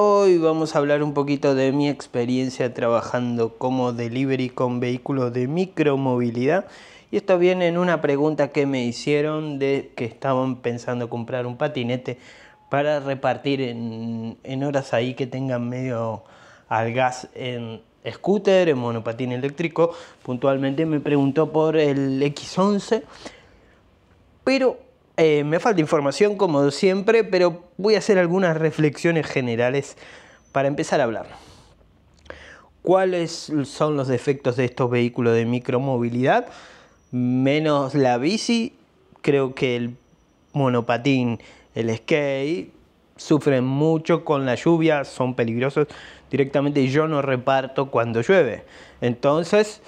Hoy vamos a hablar un poquito de mi experiencia trabajando como delivery con vehículos de micromovilidad. Y esto viene en una pregunta que me hicieron de que estaban pensando comprar un patinete para repartir en, horas ahí que tengan medio al gas en scooter, en monopatín eléctrico. Puntualmente me preguntó por el X11. Pero eh, me falta información como siempre, pero voy a hacer algunas reflexiones generales para empezar a hablar. ¿Cuáles son los defectos de estos vehículos de micromovilidad? Menos la bici, creo que el monopatín, el skate, sufren mucho con la lluvia, son peligrosos directamente yo no reparto cuando llueve. Entonces,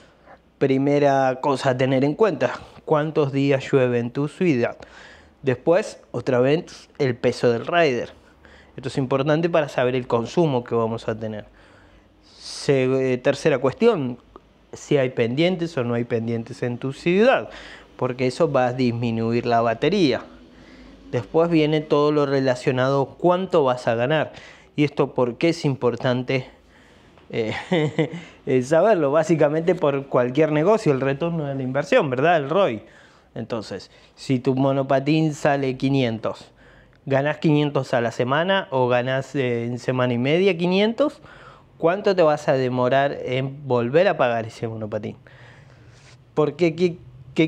primera cosa a tener en cuenta, ¿cuántos días llueve en tu ciudad? Después, otra vez, el peso del rider. Esto es importante para saber el consumo que vamos a tener. Eh, tercera cuestión, si hay pendientes o no hay pendientes en tu ciudad, porque eso va a disminuir la batería. Después viene todo lo relacionado cuánto vas a ganar. Y esto por qué es importante eh, eh, saberlo, básicamente por cualquier negocio, el retorno de la inversión, ¿verdad? El ROI. Entonces, si tu monopatín sale 500, ganas 500 a la semana o ganas eh, en semana y media 500? ¿Cuánto te vas a demorar en volver a pagar ese monopatín? ¿Por qué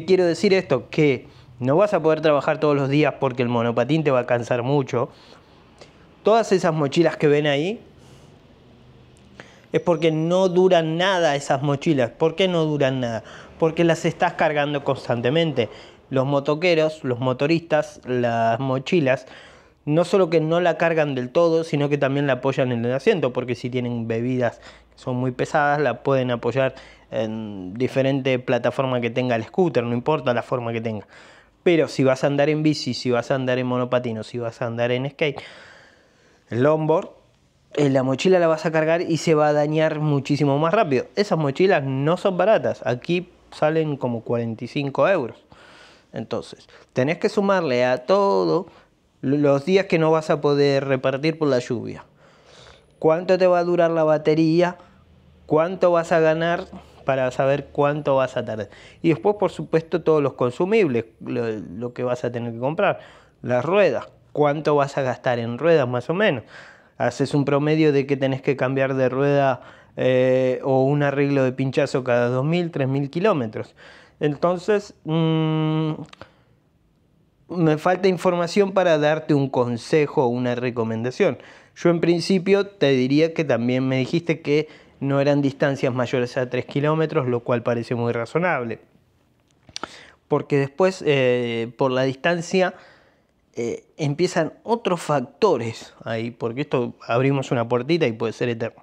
quiero decir esto? Que no vas a poder trabajar todos los días porque el monopatín te va a cansar mucho. Todas esas mochilas que ven ahí es porque no duran nada esas mochilas. ¿Por qué no duran nada? porque las estás cargando constantemente. Los motoqueros, los motoristas, las mochilas, no solo que no la cargan del todo, sino que también la apoyan en el asiento, porque si tienen bebidas que son muy pesadas, la pueden apoyar en diferente plataforma que tenga el scooter, no importa la forma que tenga. Pero si vas a andar en bici, si vas a andar en monopatino, si vas a andar en skate, longboard, eh, la mochila la vas a cargar y se va a dañar muchísimo más rápido. Esas mochilas no son baratas. Aquí salen como 45 euros. Entonces, tenés que sumarle a todo los días que no vas a poder repartir por la lluvia. ¿Cuánto te va a durar la batería? ¿Cuánto vas a ganar para saber cuánto vas a tardar? Y después, por supuesto, todos los consumibles, lo, que vas a tener que comprar. Las ruedas, cuánto vas a gastar en ruedas más o menos. Haces un promedio de que tenés que cambiar de rueda eh, o un arreglo de pinchazo cada 2.000, 3.000 kilómetros. Entonces, mm, me falta información para darte un consejo o una recomendación. Yo en principio te diría que también me dijiste que no eran distancias mayores a 3 kilómetros, lo cual parece muy razonable. Porque después, eh, por la distancia, eh, empiezan otros factores ahí, porque esto abrimos una puertita y puede ser eterno.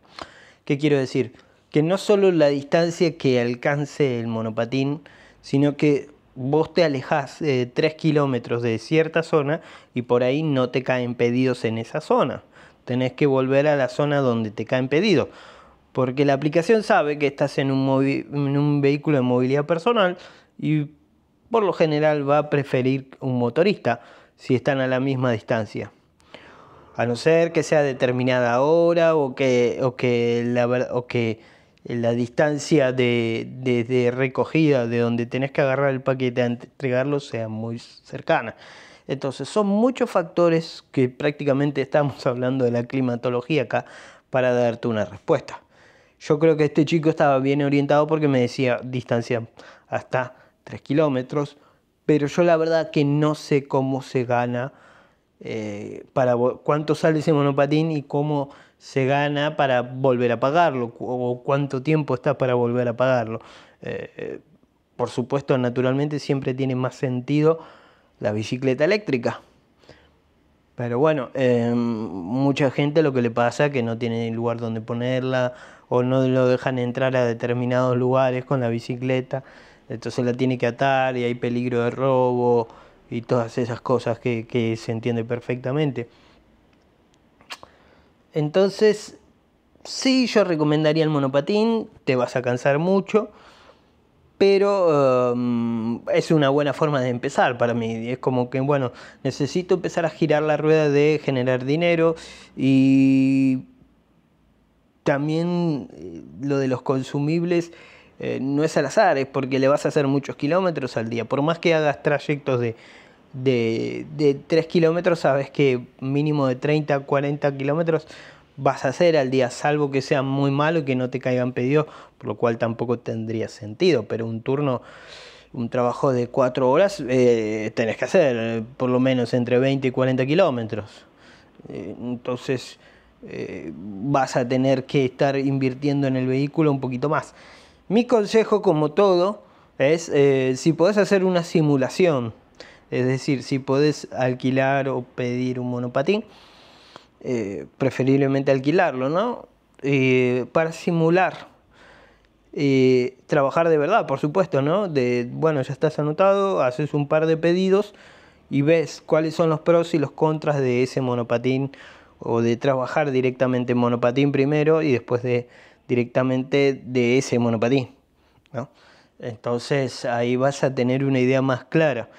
¿Qué quiero decir? Que no solo la distancia que alcance el monopatín, sino que vos te alejas eh, tres 3 kilómetros de cierta zona y por ahí no te caen pedidos en esa zona. Tenés que volver a la zona donde te caen pedidos. Porque la aplicación sabe que estás en un vehículo de movilidad personal y por lo general va a preferir un motorista si están a la misma distancia a no ser que sea determinada hora o que, o que, la, o que la distancia de, de, recogida de donde tenés que agarrar el paquete a entregarlo sea muy cercana. Entonces son muchos factores que prácticamente estamos hablando de la climatología acá para darte una respuesta. Yo creo que este chico estaba bien orientado porque me decía distancia hasta 3 kilómetros, pero yo la verdad que no sé cómo se gana eh, para cuánto sale ese monopatín y cómo se gana para volver a pagarlo o cuánto tiempo está para volver a pagarlo. Eh, eh, por supuesto, naturalmente siempre tiene más sentido la bicicleta eléctrica. Pero bueno, em, mucha gente lo que le pasa es que no tiene lugar donde ponerla o no lo dejan entrar a determinados lugares con la bicicleta, entonces la tiene que atar y hay peligro de robo y todas esas cosas que, se entiende perfectamente. Entonces, sí, yo recomendaría el monopatín, te vas a cansar mucho, pero um, es una buena forma de empezar para mí. Es como que, bueno, necesito empezar a girar la rueda de generar dinero y también eh, lo de los consumibles eh, no es al azar, es porque le vas a hacer muchos kilómetros al día. Por más que hagas trayectos de, de, 3 kilómetros, sabes que mínimo de 30, 40 kilómetros vas a hacer al día, salvo que sea muy malo y que no te caigan pedidos, por lo cual tampoco tendría sentido, pero un turno, un trabajo de 4 horas, eh, tenés que hacer eh, por lo menos entre 20 y 40 kilómetros. entonces vas a tener que estar invirtiendo en el vehículo un poquito más. Mi consejo, como todo, es eh, si podés hacer una simulación, es decir, si podés alquilar o pedir un monopatín, eh, preferiblemente alquilarlo, ¿no? Eh, para simular, trabajar de verdad, por supuesto, ¿no? De, bueno, ya estás anotado, haces un par de pedidos y ves cuáles son los pros y los contras de ese monopatín o de trabajar directamente en monopatín primero y después de directamente de ese monopatín. Entonces ahí vas a tener una idea más clara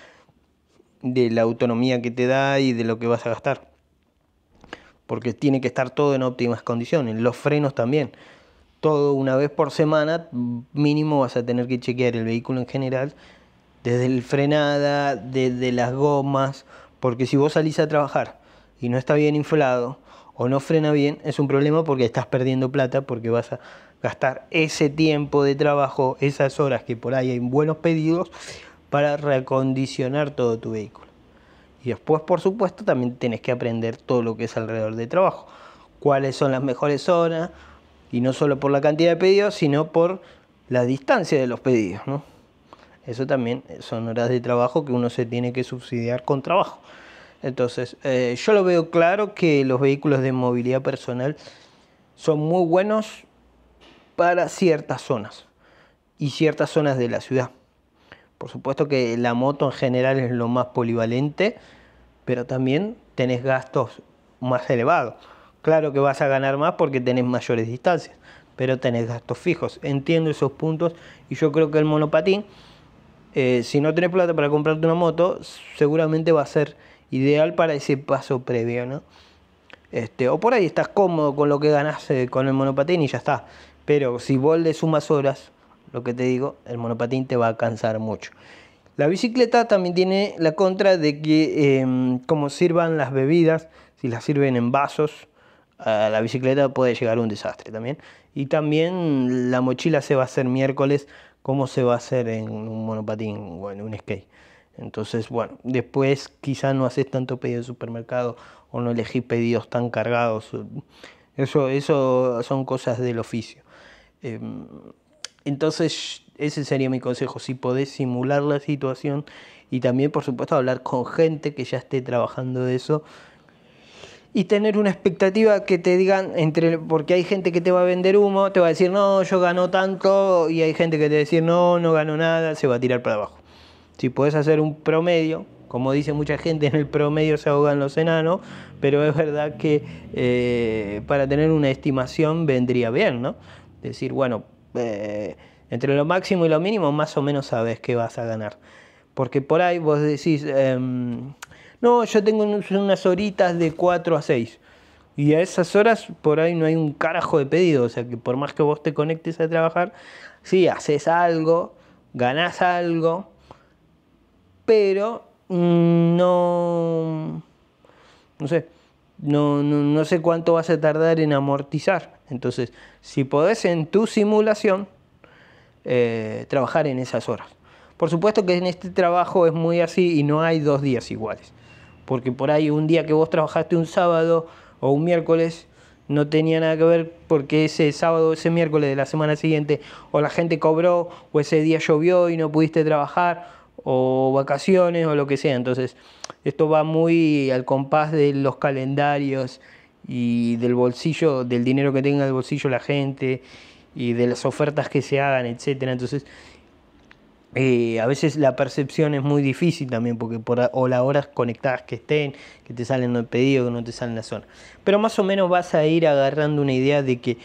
de la autonomía que te da y de lo que vas a gastar. Porque tiene que estar todo en óptimas condiciones, los frenos también. Todo una vez por semana mínimo vas a tener que chequear el vehículo en general, desde el frenada, desde las gomas, porque si vos salís a trabajar y no está bien inflado, o no frena bien, es un problema porque estás perdiendo plata, porque vas a gastar ese tiempo de trabajo, esas horas que por ahí hay buenos pedidos, para recondicionar todo tu vehículo. Y después, por supuesto, también tienes que aprender todo lo que es alrededor de trabajo. Cuáles son las mejores horas y no solo por la cantidad de pedidos, sino por la distancia de los pedidos. ¿no? Eso también son horas de trabajo que uno se tiene que subsidiar con trabajo. Entonces, eh, yo lo veo claro que los vehículos de movilidad personal son muy buenos para ciertas zonas y ciertas zonas de la ciudad. Por supuesto que la moto en general es lo más polivalente, pero también tenés gastos más elevados. Claro que vas a ganar más porque tenés mayores distancias, pero tenés gastos fijos. Entiendo esos puntos y yo creo que el monopatín, eh, si no tenés plata para comprarte una moto, seguramente va a ser ideal para ese paso previo, ¿no? Este, o por ahí estás cómodo con lo que ganas eh, con el monopatín y ya está. Pero si vos unas sumas horas, lo que te digo, el monopatín te va a cansar mucho. La bicicleta también tiene la contra de que em, como sirvan las bebidas, si las sirven en vasos, a la bicicleta puede llegar a un desastre también. Y también la mochila se va a hacer miércoles como se va a hacer en un monopatín o en un skate. Entonces, bueno, después quizá no haces tanto pedido de supermercado o no elegís pedidos tan cargados. Eso, eso son cosas del oficio. Em, entonces, ese sería mi consejo, si podés simular la situación y también, por supuesto, hablar con gente que ya esté trabajando de eso y tener una expectativa que te digan entre porque hay gente que te va a vender humo, te va a decir, "No, yo gano tanto" y hay gente que te va a decir, "No, no gano nada", se va a tirar para abajo. Si puedes hacer un promedio, como dice mucha gente, en el promedio se ahogan los enanos, pero es verdad que eh, para tener una estimación vendría bien, ¿no? Decir, bueno, eh, entre lo máximo y lo mínimo más o menos sabes qué vas a ganar. Porque por ahí vos decís, em, no, yo tengo unas horitas de 4 a 6. Y a esas horas por ahí no hay un carajo de pedido. O sea que por más que vos te conectes a trabajar, sí, haces algo, ganás algo, pero mm, no, no sé, no, sé cuánto vas a tardar en amortizar. Entonces, si podés en tu simulación eh, trabajar en esas horas. Por supuesto que en este trabajo es muy así y no hay dos días iguales. Porque por ahí un día que vos trabajaste un sábado o un miércoles no tenía nada que ver porque ese sábado, o ese miércoles de la semana siguiente o la gente cobró o ese día llovió y no pudiste trabajar o vacaciones o lo que sea. Entonces, esto va muy al compás de los calendarios y del bolsillo, del dinero que tenga el bolsillo la gente y de las ofertas que se hagan, etcétera. Entonces, eh, a veces la percepción es muy difícil también, porque por o las horas conectadas que estén, que te salen los pedidos, que no te salen la zona. Pero más o menos vas a ir agarrando una idea de que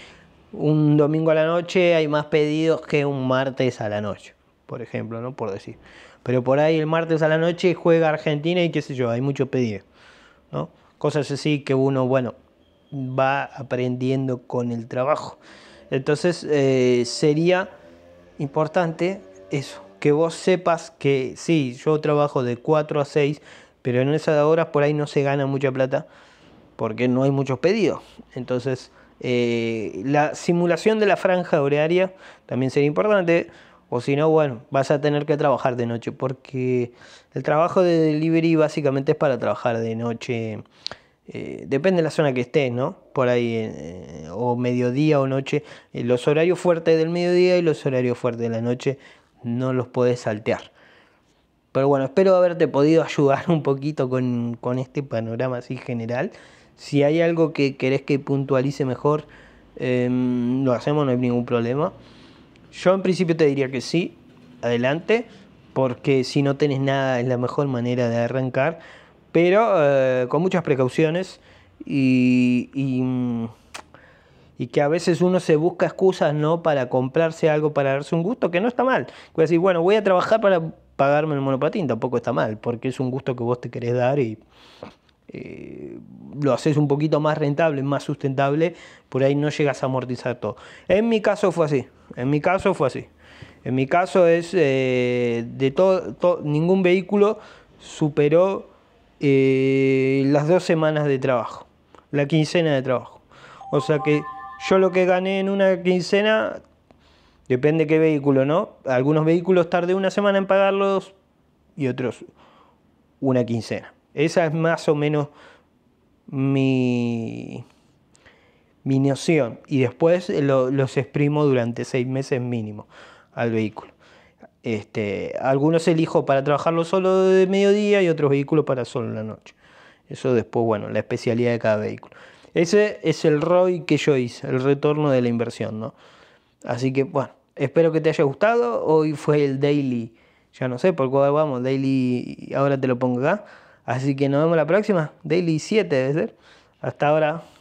un domingo a la noche hay más pedidos que un martes a la noche, por ejemplo, ¿no? Por decir. Pero por ahí el martes a la noche juega Argentina y qué sé yo, hay mucho pedidos, ¿no? Cosas así que uno, bueno, va aprendiendo con el trabajo. Entonces eh, sería importante eso, que vos sepas que sí, yo trabajo de 4 a 6, pero en esas horas por ahí no se gana mucha plata porque no hay muchos pedidos. Entonces, eh, la simulación de la franja horaria también sería importante o si no, bueno, vas a tener que trabajar de noche porque el trabajo de delivery básicamente es para trabajar de noche. Eh, depende de la zona que estés, ¿no? Por ahí, eh, eh, o mediodía o noche. los horarios fuertes del mediodía y los horarios fuertes de la noche no los podés saltear. Pero bueno, espero haberte podido ayudar un poquito con, con este panorama así general. Si hay algo que querés que puntualice mejor, em, lo hacemos, no hay ningún problema. Yo en principio te diría que sí, adelante, porque si no tenés nada es la mejor manera de arrancar, pero eh, con muchas precauciones y, mm, y, que a veces uno se busca excusas ¿no? para comprarse algo, para darse un gusto, que no está mal. Voy a decir, bueno, voy a trabajar para pagarme el monopatín, tampoco está mal, porque es un gusto que vos te querés dar y lo haces un poquito más rentable, más sustentable, por ahí no llegas a amortizar todo. En mi caso fue así, en mi caso fue así. En mi caso es eh, de todo, ningún vehículo superó eh, las dos semanas de trabajo, la quincena de trabajo. O sea que yo lo que gané en una quincena, depende qué vehículo, ¿no? Algunos vehículos tardé una semana en pagarlos y otros una quincena. Esa es más o menos mi, mi noción. Y después los exprimo durante seis meses mínimo al vehículo. Este, algunos elijo para trabajarlo solo de mediodía y otros vehículos para solo en la noche. Eso después, bueno, la especialidad de cada vehículo. Ese es el ROI que yo hice, el retorno de la inversión, Así que, bueno, espero que te haya gustado. Hoy fue el daily, ya no sé por cuál vamos, daily, ahora te lo pongo acá. Así que nos vemos la próxima. Daily 7 debe ser. Hasta ahora.